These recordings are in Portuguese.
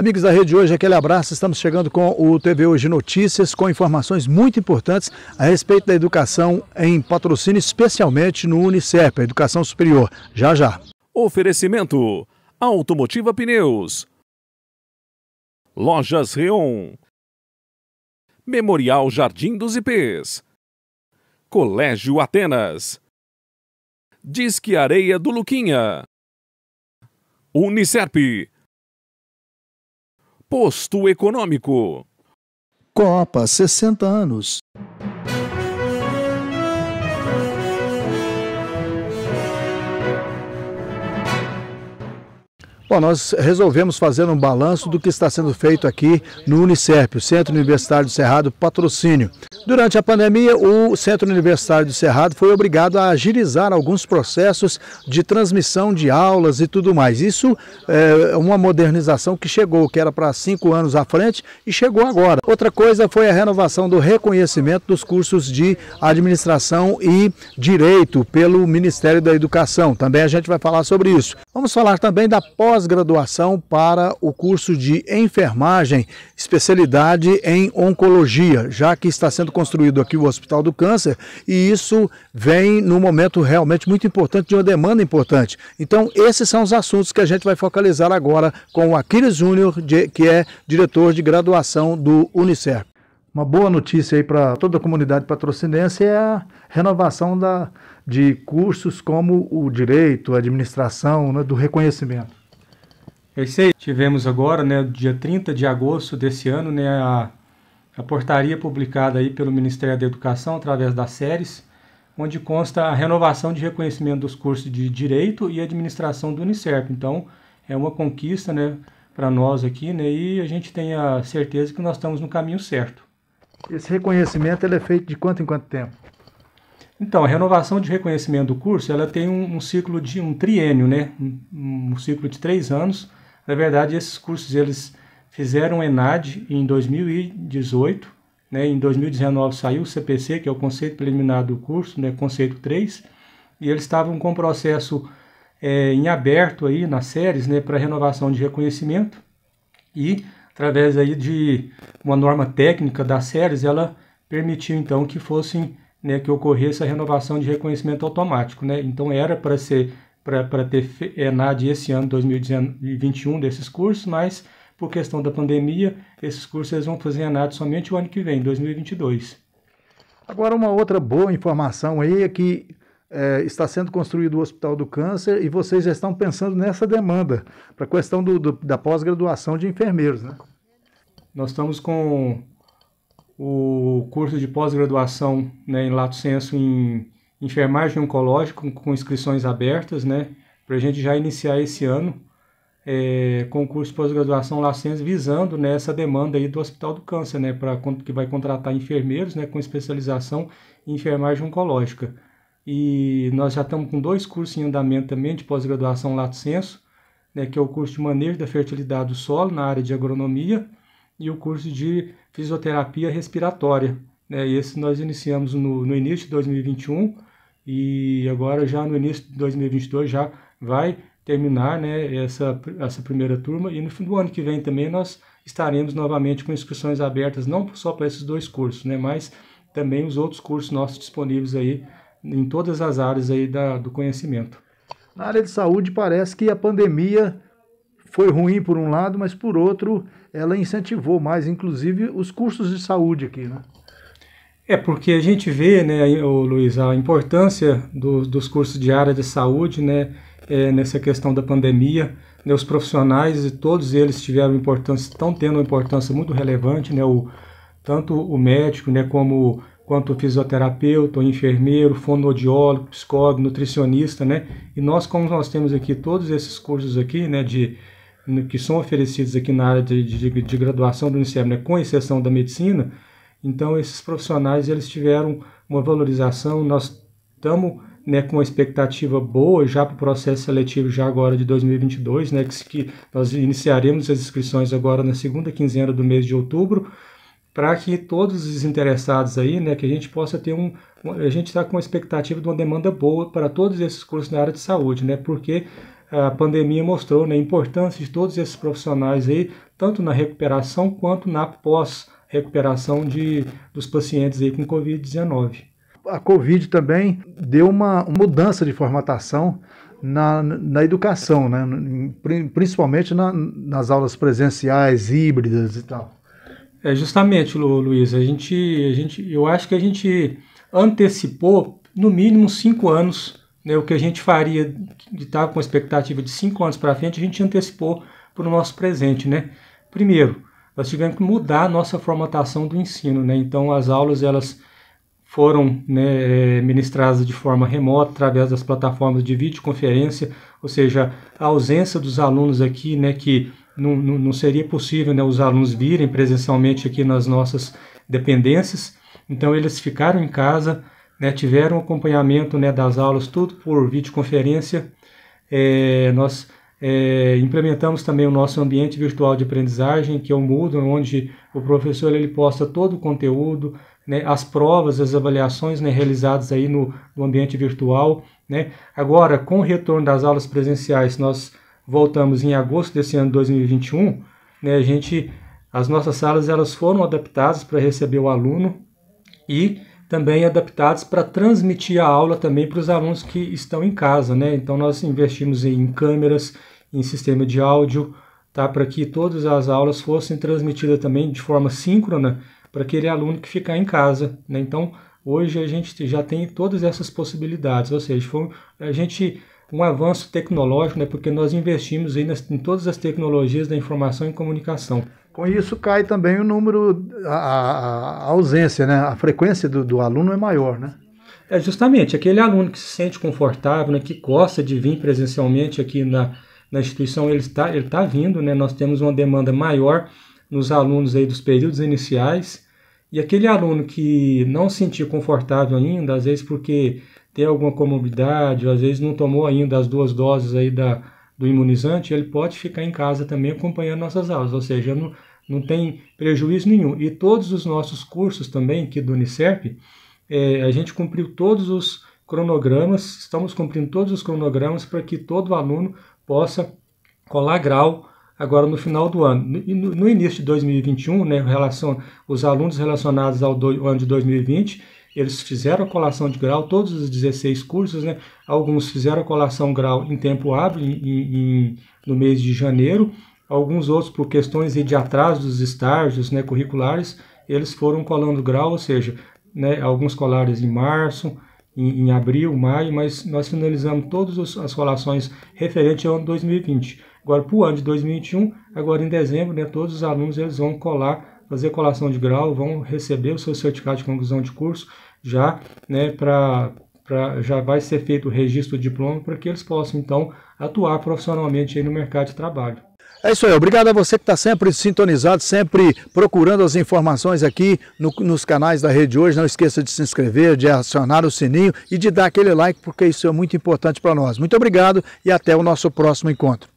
Amigos da Rede Hoje, aquele abraço. Estamos chegando com o TV Hoje Notícias, com informações muito importantes a respeito da educação em patrocínio, especialmente no Unicef, a Educação Superior. Já, já. Oferecimento: Automotiva Pneus, Lojas Reon, Memorial Jardim dos IPs, Colégio Atenas, Disque Areia do Luquinha, Unicef. Posto Econômico. Copa 60 anos. Bom, nós resolvemos fazer um balanço do que está sendo feito aqui no Unicep, o Centro Universitário do Cerrado Patrocínio. Durante a pandemia, o Centro Universitário do Cerrado foi obrigado a agilizar alguns processos de transmissão de aulas e tudo mais. Isso é uma modernização que chegou, que era para cinco anos à frente e chegou agora. Outra coisa foi a renovação do reconhecimento dos cursos de administração e direito pelo Ministério da Educação. Também a gente vai falar sobre isso. Vamos falar também da pós pós-graduação para o curso de enfermagem, especialidade em oncologia, já que está sendo construído aqui o Hospital do Câncer e isso vem num momento realmente muito importante, de uma demanda importante. Então, esses são os assuntos que a gente vai focalizar agora com o Aquiles Júnior, que é diretor de graduação do Unicef. Uma boa notícia aí para toda a comunidade patrocinense é a renovação da, de cursos como o direito, a administração, né, do reconhecimento. É isso aí. Tivemos agora, né, dia 30 de agosto desse ano, né, a, a portaria publicada aí pelo Ministério da Educação através das séries, onde consta a renovação de reconhecimento dos cursos de Direito e Administração do Unicef. Então, é uma conquista, né, para nós aqui, né, e a gente tem a certeza que nós estamos no caminho certo. Esse reconhecimento ele é feito de quanto em quanto tempo? Então, a renovação de reconhecimento do curso, ela tem um, um ciclo de um triênio, né, um, um ciclo de três anos, na verdade, esses cursos eles fizeram ENAD em 2018, né? em 2019 saiu o CPC, que é o conceito preliminar do curso, né? conceito 3, e eles estavam com o processo é, em aberto aí nas séries né? para renovação de reconhecimento e através aí de uma norma técnica das séries, ela permitiu então que fossem né, que ocorresse a renovação de reconhecimento automático. Né? Então era para ser para ter ENAD é, esse ano 2021 desses cursos, mas por questão da pandemia, esses cursos eles vão fazer ENAD somente o ano que vem, 2022. Agora, uma outra boa informação aí é que é, está sendo construído o Hospital do Câncer e vocês já estão pensando nessa demanda, para a questão do, do da pós-graduação de enfermeiros, né? Nós estamos com o curso de pós-graduação né, em Lato Senso em enfermagem oncológica com inscrições abertas, né? Para a gente já iniciar esse ano é, concurso pós-graduação Lacens visando né, essa demanda aí do Hospital do Câncer, né? Para que vai contratar enfermeiros, né? Com especialização em enfermagem oncológica. E nós já estamos com dois cursos em andamento também de pós-graduação Lato Senso, né, que é o curso de manejo da fertilidade do solo na área de agronomia e o curso de fisioterapia respiratória. Né, e esse nós iniciamos no, no início de 2021 e agora já no início de 2022 já vai terminar né, essa, essa primeira turma e no fim do ano que vem também nós estaremos novamente com inscrições abertas não só para esses dois cursos, né, mas também os outros cursos nossos disponíveis aí em todas as áreas aí da, do conhecimento. Na área de saúde parece que a pandemia foi ruim por um lado, mas por outro ela incentivou mais, inclusive os cursos de saúde aqui, né? É porque a gente vê, né, o Luiz, a importância do, dos cursos de área de saúde, né, é, nessa questão da pandemia. Né, os profissionais e todos eles tiveram importância, estão tendo uma importância muito relevante, né, o, tanto o médico, né, como quanto o fisioterapeuta, o enfermeiro, fonoaudiólogo, psicólogo, nutricionista, né, e nós como nós temos aqui todos esses cursos aqui, né, de que são oferecidos aqui na área de, de, de graduação do Unicef, né, com exceção da medicina, então esses profissionais eles tiveram uma valorização. Nós estamos né, com uma expectativa boa já para o processo seletivo já agora de 2022, né, que, que nós iniciaremos as inscrições agora na segunda quinzena do mês de outubro, para que todos os interessados aí, né, que a gente possa ter um, a gente está com uma expectativa de uma demanda boa para todos esses cursos na área de saúde, né, porque a pandemia mostrou né, a importância de todos esses profissionais aí, tanto na recuperação quanto na pós recuperação de, dos pacientes aí com Covid-19. A Covid também deu uma mudança de formatação na, na educação, né? principalmente na, nas aulas presenciais, híbridas e tal. É justamente, Luiz, a gente, a gente, eu acho que a gente antecipou no mínimo cinco anos né, o que a gente faria, de estar tá com expectativa de cinco anos para frente, a gente antecipou para o nosso presente. Né? Primeiro, nós tivemos que mudar a nossa formatação do ensino, né? Então as aulas elas foram né, eh, ministradas de forma remota através das plataformas de videoconferência, ou seja, a ausência dos alunos aqui, né, que não, não, seria possível né, os alunos virem presencialmente aqui nas nossas dependências, então eles ficaram em casa, né, tiveram acompanhamento né, das aulas tudo por videoconferência, é, nós é, implementamos também o nosso ambiente virtual de aprendizagem, que é o Moodle, onde o professor ele posta todo o conteúdo, né, as provas, as avaliações né, realizadas aí no, no ambiente virtual. Né. Agora, com o retorno das aulas presenciais, nós voltamos em agosto desse ano 2021, né, a gente, as nossas salas elas foram adaptadas para receber o aluno e também adaptados para transmitir a aula também para os alunos que estão em casa, né? Então nós investimos em câmeras, em sistema de áudio, tá? Para que todas as aulas fossem transmitidas também de forma síncrona para aquele aluno que ficar em casa, né? Então hoje a gente já tem todas essas possibilidades, ou seja, foi a gente um avanço tecnológico, né? Porque nós investimos aí nas, em todas as tecnologias da informação e comunicação. Com isso cai também o número, a, a, a ausência, né? A frequência do, do, aluno é maior, né? É justamente aquele aluno que se sente confortável, né? Que gosta de vir presencialmente aqui na, na instituição, ele está ele está vindo, né? Nós temos uma demanda maior nos alunos aí dos períodos iniciais. E aquele aluno que não se sentiu confortável ainda, às vezes porque tem alguma comorbidade, às vezes não tomou ainda as duas doses aí da, do imunizante, ele pode ficar em casa também acompanhando nossas aulas, ou seja, não, não tem prejuízo nenhum. E todos os nossos cursos também, aqui do Unicef, é, a gente cumpriu todos os cronogramas, estamos cumprindo todos os cronogramas para que todo aluno possa colar grau agora no final do ano. No, no início de 2021, né, relação, os alunos relacionados ao, do, ao ano de 2020, eles fizeram a colação de grau, todos os 16 cursos, né? Alguns fizeram a colação grau em tempo hábil, em, em, no mês de janeiro, alguns outros por questões de atraso dos estágios né, curriculares, eles foram colando grau, ou seja, né, alguns colares em março, em, em, abril, maio, mas nós finalizamos todas as colações referente ao ano 2020. Agora, para o ano de 2021, agora em dezembro, né, todos os alunos eles vão colar fazer colação de grau, vão receber o seu certificado de conclusão de curso já, né, para já vai ser feito o registro do diploma para que eles possam então atuar profissionalmente no mercado de trabalho. É isso aí, obrigado a você que está sempre sintonizado, sempre procurando as informações aqui no, nos canais da Rede Hoje. Não esqueça de se inscrever, de acionar o sininho e de dar aquele like, porque isso é muito importante para nós. Muito obrigado e até o nosso próximo encontro.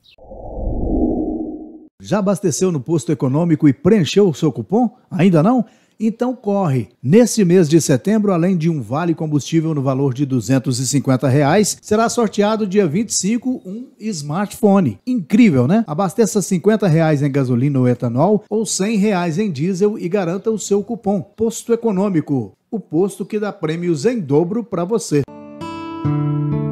Já abasteceu no posto econômico e preencheu o seu cupom? Ainda não? Então corre! Nesse mês de setembro, além de um vale combustível no valor de R$ 250, reais, será sorteado dia 25 um smartphone. Incrível, né? Abasteça R$ 50 reais em gasolina ou etanol ou R$ 100 reais em diesel e garanta o seu cupom Posto Econômico, o posto que dá prêmios em dobro para você. Música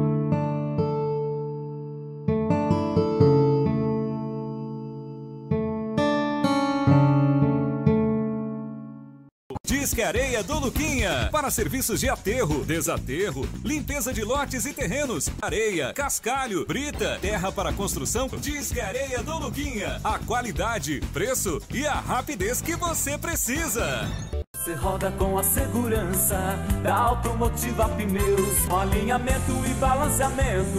do Luquinha. Para serviços de aterro, desaterro, limpeza de lotes e terrenos, areia, cascalho, brita, terra para construção, Disque Areia do Luquinha. A qualidade, preço e a rapidez que você precisa. Você roda com a segurança da automotiva pneus, alinhamento e balanceamento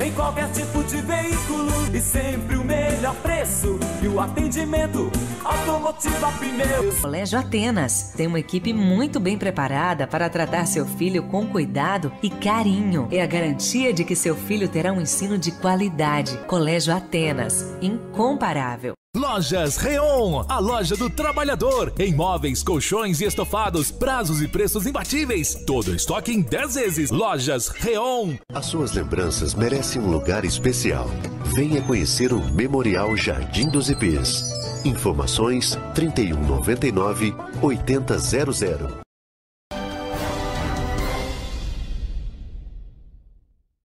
em qualquer tipo de veículo e sempre o melhor preço e o atendimento automotiva pneus. Colégio Atenas tem uma equipe muito bem preparada para tratar seu filho com cuidado e carinho. É a garantia de que seu filho terá um ensino de qualidade. Colégio Atenas, incomparável. Lojas Reon, a loja do trabalhador. Em móveis, colchões e estofados, prazos e preços imbatíveis. Todo estoque em 10 vezes. Lojas Reon. As suas lembranças merecem um lugar especial. Venha conhecer o Memorial Jardim dos Ipês. Informações 3199 8000.